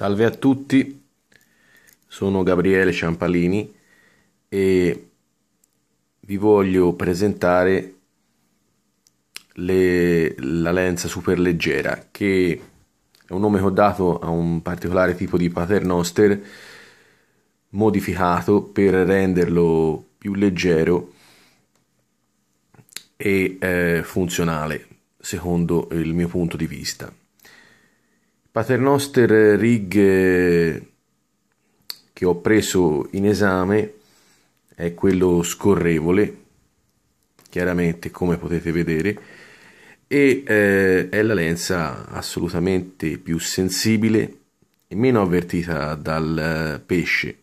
Salve a tutti, sono Gabriele Ciampalini e vi voglio presentare le, la lenza superleggera che è un nome che ho dato a un particolare tipo di paternoster modificato per renderlo più leggero e eh, funzionale secondo il mio punto di vista. Paternoster Rig che ho preso in esame è quello scorrevole, chiaramente come potete vedere, e eh, è la lenza assolutamente più sensibile e meno avvertita dal eh, pesce,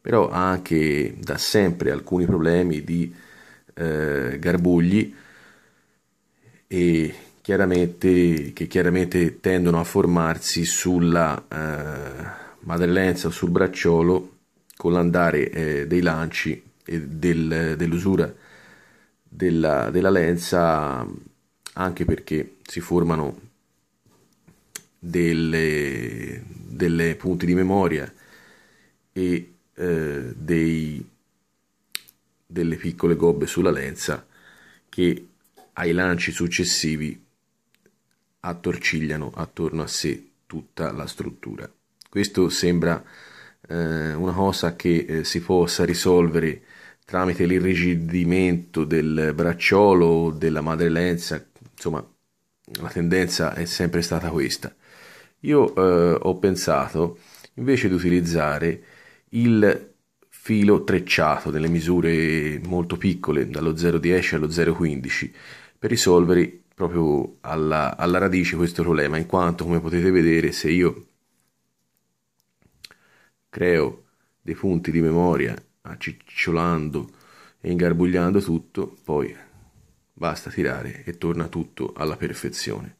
però ha anche da sempre alcuni problemi di eh, garbugli e chiaramente, che chiaramente tendono a formarsi sulla eh, madellenza o sul bracciolo con l'andare eh, dei lanci e del, dell'usura della, della lenza anche perché si formano delle, delle punti di memoria e eh, dei, delle piccole gobbe sulla lenza che ai lanci successivi attorcigliano attorno a sé tutta la struttura. Questo sembra eh, una cosa che eh, si possa risolvere tramite l'irrigidimento del bracciolo o della madrelenza, insomma la tendenza è sempre stata questa. Io eh, ho pensato invece di utilizzare il filo trecciato delle misure molto piccole, dallo 0,10 allo 0,15, per risolvere proprio alla, alla radice questo problema, in quanto come potete vedere se io creo dei punti di memoria accicciolando e ingarbugliando tutto, poi basta tirare e torna tutto alla perfezione.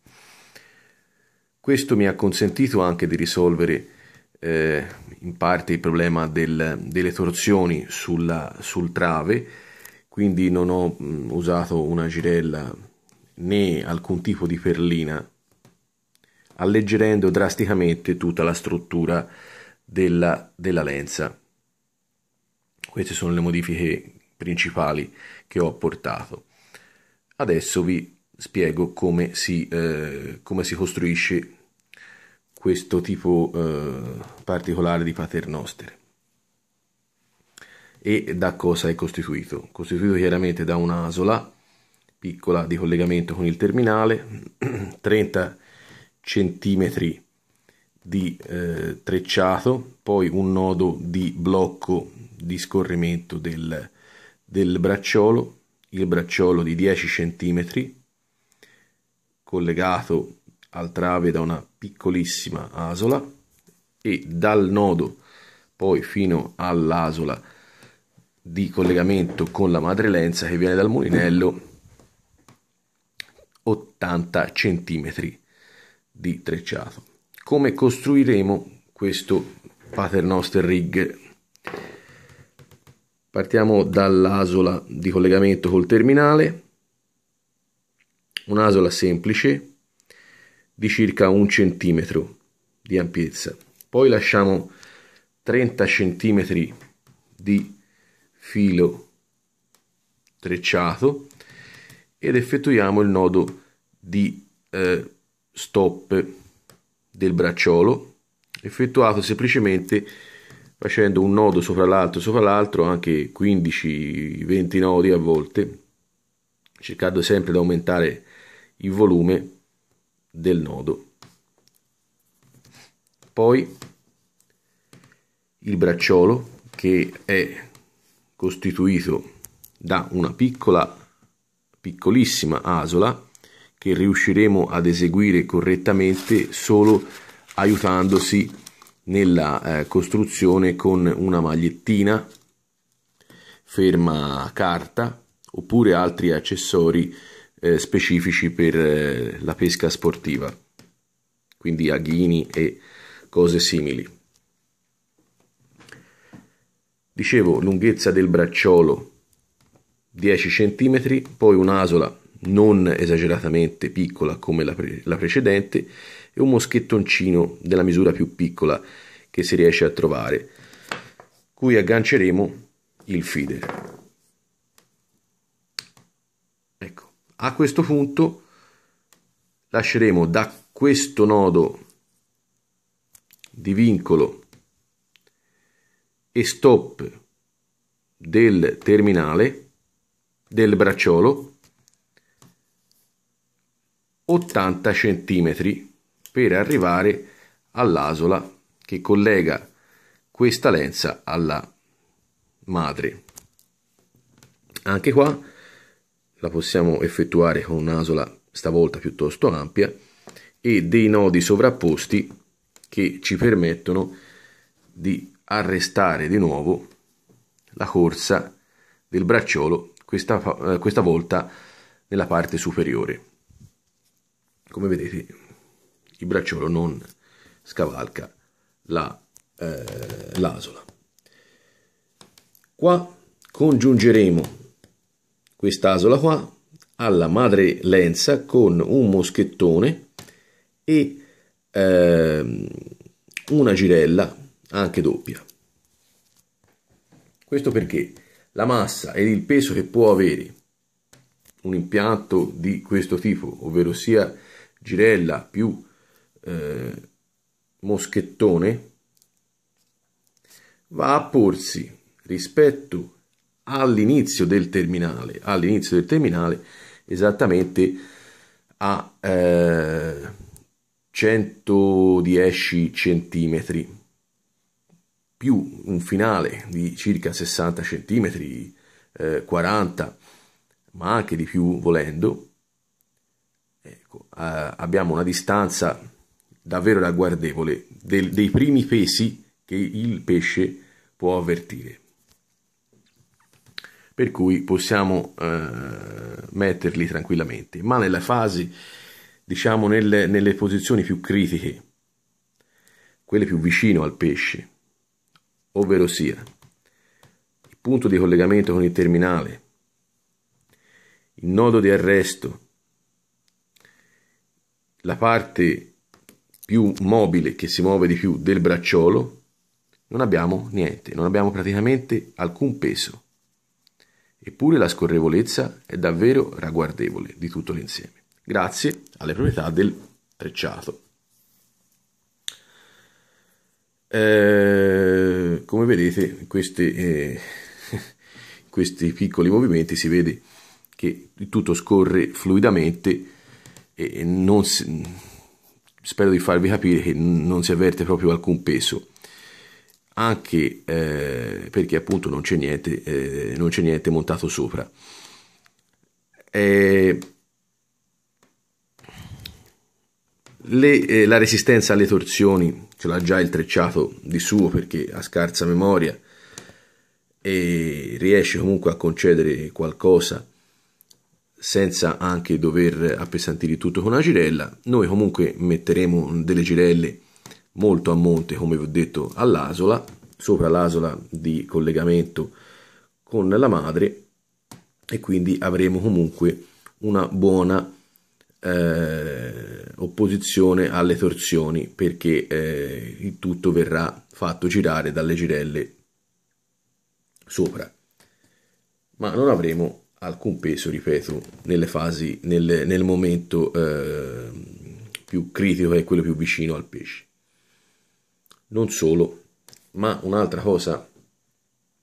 Questo mi ha consentito anche di risolvere eh, in parte il problema del, delle torsioni sulla, sul trave, quindi non ho mh, mm, usato una girella né alcun tipo di perlina, alleggerendo drasticamente tutta la struttura della, della lenza. Queste sono le modifiche principali che ho apportato. Adesso vi spiego come si, eh, come si costruisce questo tipo eh, particolare di paternoster e da cosa è costituito. Costituito chiaramente da una asola piccola di collegamento con il terminale, 30 cm di eh, trecciato, poi un nodo di blocco di scorrimento del, del bracciolo, il bracciolo di 10 cm collegato al trave da una piccolissima asola e dal nodo poi fino all'asola di collegamento con la madre lenza che viene dal mulinello 80 cm di trecciato. Come costruiremo questo paternoster rig? Partiamo dall'asola di collegamento col terminale, un'asola semplice di circa un centimetro di ampiezza. Poi lasciamo 30 centimetri di filo trecciato ed effettuiamo il nodo di eh, stop del bracciolo effettuato semplicemente facendo un nodo sopra l'altro sopra l'altro anche 15-20 nodi a volte cercando sempre di aumentare il volume del nodo poi il bracciolo che è costituito da una piccola piccolissima asola che riusciremo ad eseguire correttamente solo aiutandosi nella eh, costruzione con una magliettina ferma carta oppure altri accessori eh, specifici per eh, la pesca sportiva quindi aghini e cose simili dicevo lunghezza del bracciolo 10 cm, poi un'asola non esageratamente piccola come la, pre- la precedente e un moschettoncino della misura più piccola che si riesce a trovare, cui agganceremo il feeder. Ecco, a questo punto lasceremo da questo nodo di vincolo e stop del terminale del bracciolo 80 cm per arrivare all'asola che collega questa lenza alla madre. Anche qua la possiamo effettuare con un'asola stavolta piuttosto ampia e dei nodi sovrapposti che ci permettono di arrestare di nuovo la corsa del bracciolo questa, eh, questa volta nella parte superiore. Come vedete il bracciolo non scavalca la, eh, l'asola. Qua congiungeremo quest'asola qua alla madre lenza con un moschettone e eh, una girella anche doppia. Questo perché la massa ed il peso che può avere un impianto di questo tipo, ovvero sia girella più eh, moschettone, va a porsi rispetto all'inizio del terminale, all'inizio del terminale esattamente a eh, 110 centimetri più un finale di circa 60 cm, eh, 40 ma anche di più volendo, ecco, eh, abbiamo una distanza davvero ragguardevole del, dei primi pesi che il pesce può avvertire. Per cui possiamo eh, metterli tranquillamente, ma nella fase, diciamo, nelle, nelle posizioni più critiche, quelle più vicino al pesce, ovvero sia il punto di collegamento con il terminale, il nodo di arresto, la parte più mobile che si muove di più del bracciolo, non abbiamo niente, non abbiamo praticamente alcun peso. Eppure la scorrevolezza è davvero ragguardevole di tutto l'insieme, grazie alle proprietà del trecciato. Eh, come vedete, questi, eh, questi piccoli movimenti si vede che tutto scorre fluidamente e non si, spero di farvi capire che non si avverte proprio alcun peso anche eh, perché appunto non c'è niente, eh, niente, montato sopra. Eh, Le, eh, la resistenza alle torsioni ce l'ha già il trecciato di suo perché ha scarsa memoria e riesce comunque a concedere qualcosa senza anche dover appesantire tutto con una girella. Noi comunque metteremo delle girelle molto a monte, come vi ho detto, all'asola, sopra l'asola di collegamento con la madre e quindi avremo comunque una buona eh, opposizione alle torsioni perché eh, il tutto verrà fatto girare dalle girelle sopra ma non avremo alcun peso ripeto nelle fasi nel, nel momento eh, più critico che è quello più vicino al pesce non solo ma un'altra cosa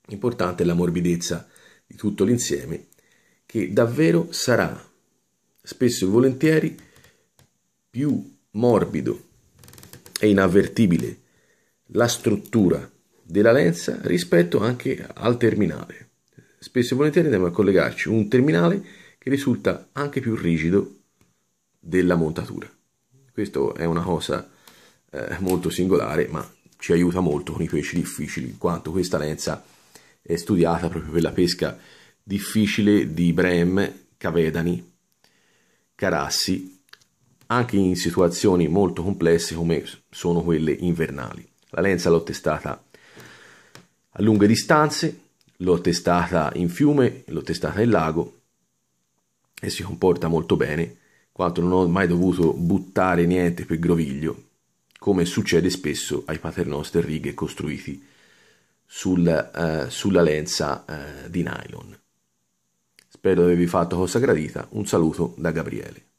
importante è la morbidezza di tutto l'insieme che davvero sarà spesso e volentieri più morbido e inavvertibile la struttura della lenza rispetto anche al terminale. Spesso e volentieri andiamo a collegarci un terminale che risulta anche più rigido della montatura. Questo è una cosa eh, molto singolare, ma ci aiuta molto con i pesci difficili, in quanto questa lenza è studiata proprio per la pesca difficile di brem, cavedani, carassi anche in situazioni molto complesse come sono quelle invernali. La lenza l'ho testata a lunghe distanze, l'ho testata in fiume, l'ho testata in lago e si comporta molto bene, quanto non ho mai dovuto buttare niente per groviglio, come succede spesso ai paternoster righe costruiti sul, uh, sulla lenza uh, di nylon. Spero di avervi fatto cosa gradita, un saluto da Gabriele.